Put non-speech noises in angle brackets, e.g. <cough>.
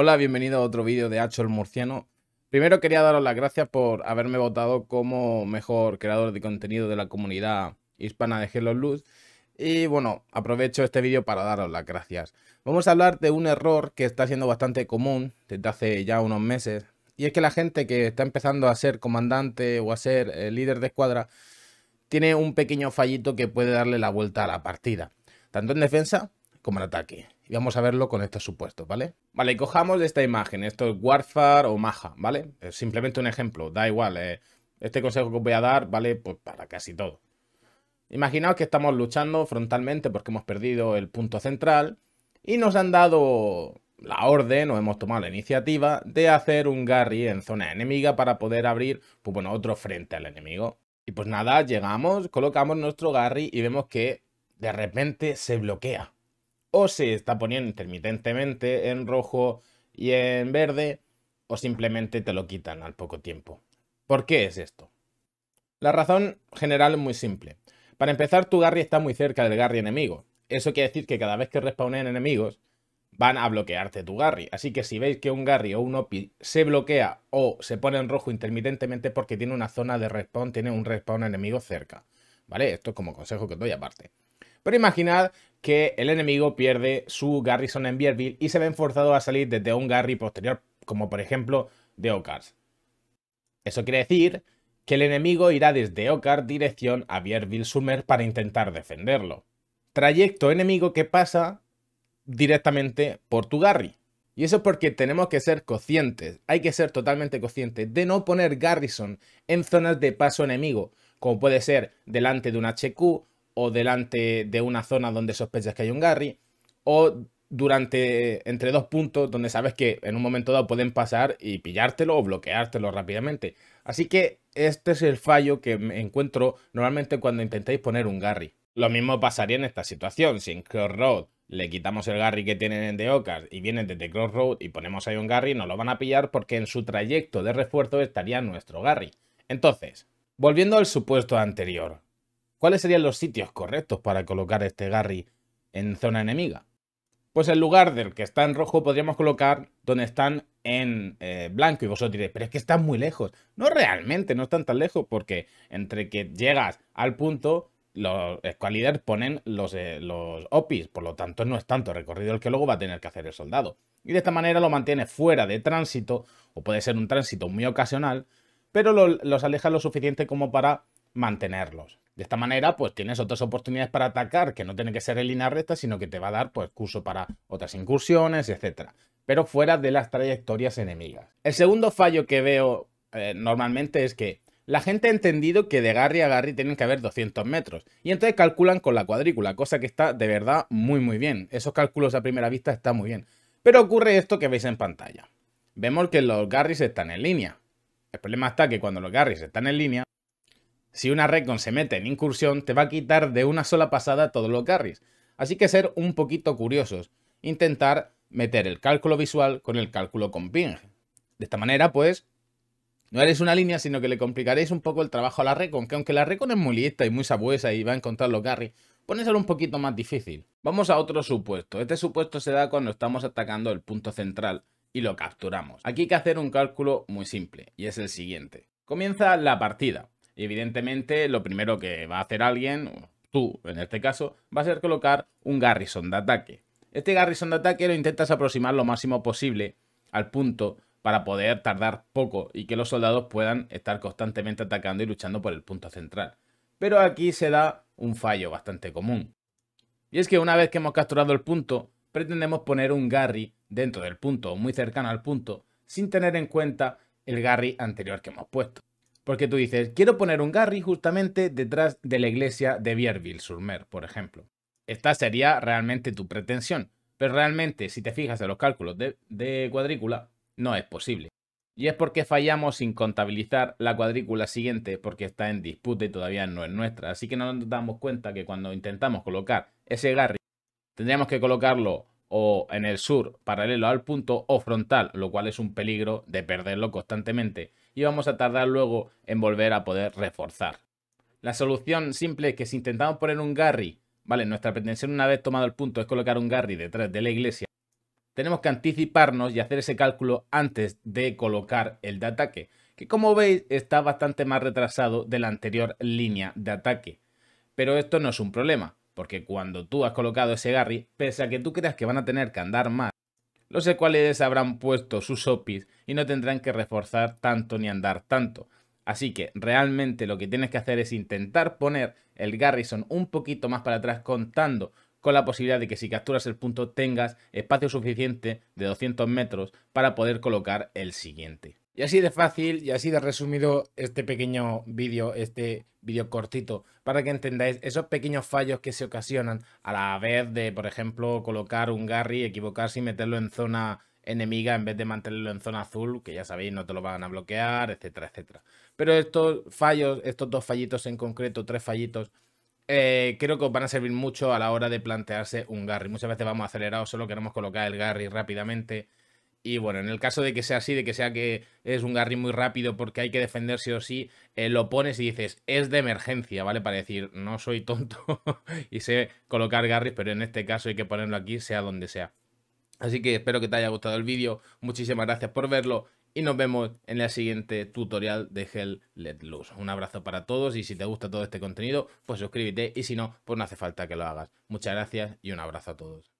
Hola, bienvenido a otro vídeo de Hacho el Murciano. Primero quería daros las gracias por haberme votado como mejor creador de contenido de la comunidad hispana de Hello Luz. Y bueno, aprovecho este vídeo para daros las gracias. Vamos a hablar de un error que está siendo bastante común desde hace ya unos meses. Y es que la gente que está empezando a ser comandante o a ser eh, líder de escuadra tiene un pequeño fallito que puede darle la vuelta a la partida. Tanto en defensa ataque. Y vamos a verlo con estos supuestos, ¿vale? Vale, y cojamos esta imagen. Esto es Warfare o Maja, ¿vale? Es simplemente un ejemplo, da igual. Eh, este consejo que os voy a dar vale pues para casi todo. Imaginaos que estamos luchando frontalmente porque hemos perdido el punto central y nos han dado la orden o hemos tomado la iniciativa de hacer un Garry en zona enemiga para poder abrir, pues bueno, otro frente al enemigo. Y pues nada, llegamos, colocamos nuestro Garry y vemos que de repente se bloquea o se está poniendo intermitentemente en rojo y en verde, o simplemente te lo quitan al poco tiempo. ¿Por qué es esto? La razón general es muy simple. Para empezar, tu Garry está muy cerca del Garry enemigo. Eso quiere decir que cada vez que respawnen enemigos, van a bloquearte tu Garry. Así que si veis que un Garry o un Opi se bloquea o se pone en rojo intermitentemente porque tiene una zona de respawn, tiene un respawn enemigo cerca. ¿Vale? Esto es como consejo que os doy aparte. Pero imaginad que el enemigo pierde su garrison en Bierville y se ve forzado a salir desde un garrison posterior, como por ejemplo de Ocar. Eso quiere decir que el enemigo irá desde Ocar dirección a Bierville Summer para intentar defenderlo. Trayecto enemigo que pasa directamente por tu garrison Y eso es porque tenemos que ser conscientes, hay que ser totalmente conscientes de no poner Garrison en zonas de paso enemigo, como puede ser delante de un HQ o delante de una zona donde sospechas que hay un Garry, o durante entre dos puntos donde sabes que en un momento dado pueden pasar y pillártelo o bloqueártelo rápidamente. Así que este es el fallo que encuentro normalmente cuando intentáis poner un Garry. Lo mismo pasaría en esta situación, si en Crossroad le quitamos el Garry que tienen en The Ocas y vienen desde Crossroad y ponemos ahí un Garry, no lo van a pillar porque en su trayecto de refuerzo estaría nuestro Garry. Entonces, volviendo al supuesto anterior, ¿Cuáles serían los sitios correctos para colocar este Garry en zona enemiga? Pues el lugar del que está en rojo podríamos colocar donde están en eh, blanco y vosotros diréis, pero es que están muy lejos. No realmente, no están tan lejos porque entre que llegas al punto, los Squad ponen los, eh, los OPIs, por lo tanto no es tanto recorrido el que luego va a tener que hacer el soldado. Y de esta manera lo mantiene fuera de tránsito, o puede ser un tránsito muy ocasional, pero los aleja lo suficiente como para mantenerlos. De esta manera, pues tienes otras oportunidades para atacar, que no tiene que ser en línea recta, sino que te va a dar pues, curso para otras incursiones, etc. Pero fuera de las trayectorias enemigas. El segundo fallo que veo eh, normalmente es que la gente ha entendido que de Garry a Garry tienen que haber 200 metros. Y entonces calculan con la cuadrícula, cosa que está de verdad muy muy bien. Esos cálculos a primera vista están muy bien. Pero ocurre esto que veis en pantalla. Vemos que los Garrys están en línea. El problema está que cuando los Garrys están en línea, si una recon se mete en incursión, te va a quitar de una sola pasada todos los carries. Así que ser un poquito curiosos. Intentar meter el cálculo visual con el cálculo con ping. De esta manera, pues, no eres una línea, sino que le complicaréis un poco el trabajo a la Recon, que aunque la Recon es muy lista y muy sabuesa y va a encontrar los garris, ponérselo un poquito más difícil. Vamos a otro supuesto. Este supuesto se da cuando estamos atacando el punto central y lo capturamos. Aquí hay que hacer un cálculo muy simple, y es el siguiente. Comienza la partida evidentemente lo primero que va a hacer alguien, tú en este caso, va a ser colocar un garrison de ataque. Este garrison de ataque lo intentas aproximar lo máximo posible al punto para poder tardar poco y que los soldados puedan estar constantemente atacando y luchando por el punto central. Pero aquí se da un fallo bastante común. Y es que una vez que hemos capturado el punto, pretendemos poner un Garry dentro del punto muy cercano al punto, sin tener en cuenta el Garry anterior que hemos puesto. Porque tú dices, quiero poner un Garry justamente detrás de la iglesia de Bierville-sur-Mer, por ejemplo. Esta sería realmente tu pretensión. Pero realmente, si te fijas en los cálculos de, cuadrícula, no es posible. Y es porque fallamos sin contabilizar la cuadrícula siguiente porque está en disputa y todavía no es nuestra. Así que no nos damos cuenta que cuando intentamos colocar ese Garry, tendríamos que colocarlo o en el sur paralelo al punto o frontal, lo cual es un peligro de perderlo constantemente y vamos a tardar luego en volver a poder reforzar. La solución simple es que si intentamos poner un Garry, vale, nuestra pretensión una vez tomado el punto es colocar un Garry detrás de la iglesia, tenemos que anticiparnos y hacer ese cálculo antes de colocar el de ataque, que como veis está bastante más retrasado de la anterior línea de ataque. Pero esto no es un problema, porque cuando tú has colocado ese Garry, pese a que tú creas que van a tener que andar más, los ecuales habrán puesto sus OPIs y no tendrán que reforzar tanto ni andar tanto. Así que realmente lo que tienes que hacer es intentar poner el Garrison un poquito más para atrás contando con la posibilidad de que si capturas el punto tengas espacio suficiente de 200 metros para poder colocar el siguiente. Y así de fácil y así de resumido este pequeño vídeo, este vídeo cortito, para que entendáis esos pequeños fallos que se ocasionan a la vez de, por ejemplo, colocar un Garry, equivocarse y meterlo en zona enemiga en vez de mantenerlo en zona azul, que ya sabéis, no te lo van a bloquear, etcétera, etcétera. Pero estos fallos, estos dos fallitos en concreto, tres fallitos, eh, creo que os van a servir mucho a la hora de plantearse un Garry. Muchas veces vamos acelerados, solo queremos colocar el Garry rápidamente y bueno, en el caso de que sea así, de que sea que es un garris muy rápido porque hay que defenderse o sí, eh, lo pones y dices, es de emergencia, ¿vale? Para decir, no soy tonto <laughs> y sé colocar garris, pero en este caso hay que ponerlo aquí, sea donde sea. Así que espero que te haya gustado el vídeo, muchísimas gracias por verlo y nos vemos en el siguiente tutorial de Hell Let Loose. Un abrazo para todos y si te gusta todo este contenido, pues suscríbete y si no, pues no hace falta que lo hagas. Muchas gracias y un abrazo a todos.